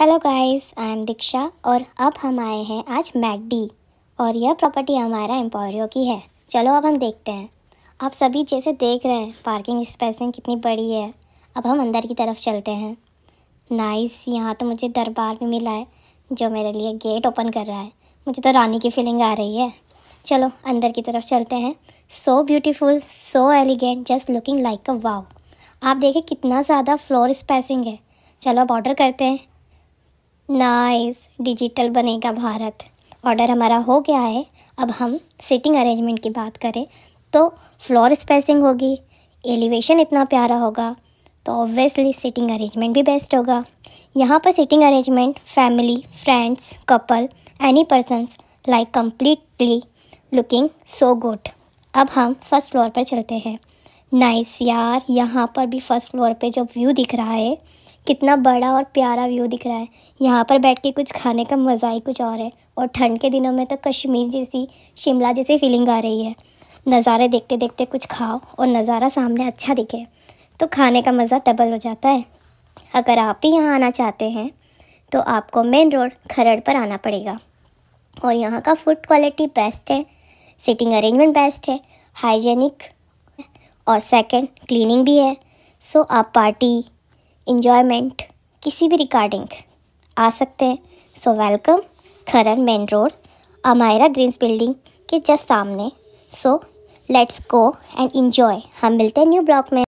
hello guys I am Diksha और अब हम आए हैं आज मैगडी और यह प्रॉपर्टी हमारा एम्पोरियो की है चलो अब हम देखते हैं आप सभी जैसे देख रहे हैं पार्किंग स्पेसिंग कितनी बड़ी है अब हम अंदर की तरफ चलते हैं नाइस यहाँ तो मुझे दरबार भी मिला है जो मेरे लिए गेट ओपन कर रहा है मुझे तो रानी की फीलिंग आ रही है चलो अंदर की तरफ चलते हैं so beautiful so elegant just looking like a wow आप देखें कितना ज़्यादा फ्लोर स्पेसिंग है चलो अब ऑर्डर करते हैं नाइस डिजिटल बनेगा भारत ऑर्डर हमारा हो गया है अब हम सीटिंग अरेंजमेंट की बात करें तो फ्लोर स्पेसिंग होगी एलिवेशन इतना प्यारा होगा तो ऑब्वियसली सीटिंग अरेंजमेंट भी बेस्ट होगा यहाँ पर seating arrangement family friends couple any persons like completely looking so good अब हम फर्स्ट फ्लोर पर चलते हैं नाइस यार यहाँ पर भी फर्स्ट फ्लोर पे जो व्यू दिख रहा है कितना बड़ा और प्यारा व्यू दिख रहा है यहाँ पर बैठ के कुछ खाने का मज़ा ही कुछ और है और ठंड के दिनों में तो कश्मीर जैसी शिमला जैसी फीलिंग आ रही है नज़ारे देखते देखते कुछ खाओ और नज़ारा सामने अच्छा दिखे तो खाने का मज़ा डबल हो जाता है अगर आप भी यहाँ आना चाहते हैं तो आपको मेन रोड खरड़ पर आना पड़ेगा और यहाँ का फूड क्वालिटी बेस्ट है सिटिंग अरेंजमेंट बेस्ट है हाइजेनिक और सेकंड क्लीनिंग भी है सो आप पार्टी इंजॉयमेंट किसी भी रिकॉर्डिंग आ सकते हैं so welcome Kharan main road Amayra greens building के जस्ट सामने so let's go and enjoy हम मिलते हैं न्यू ब्लॉक में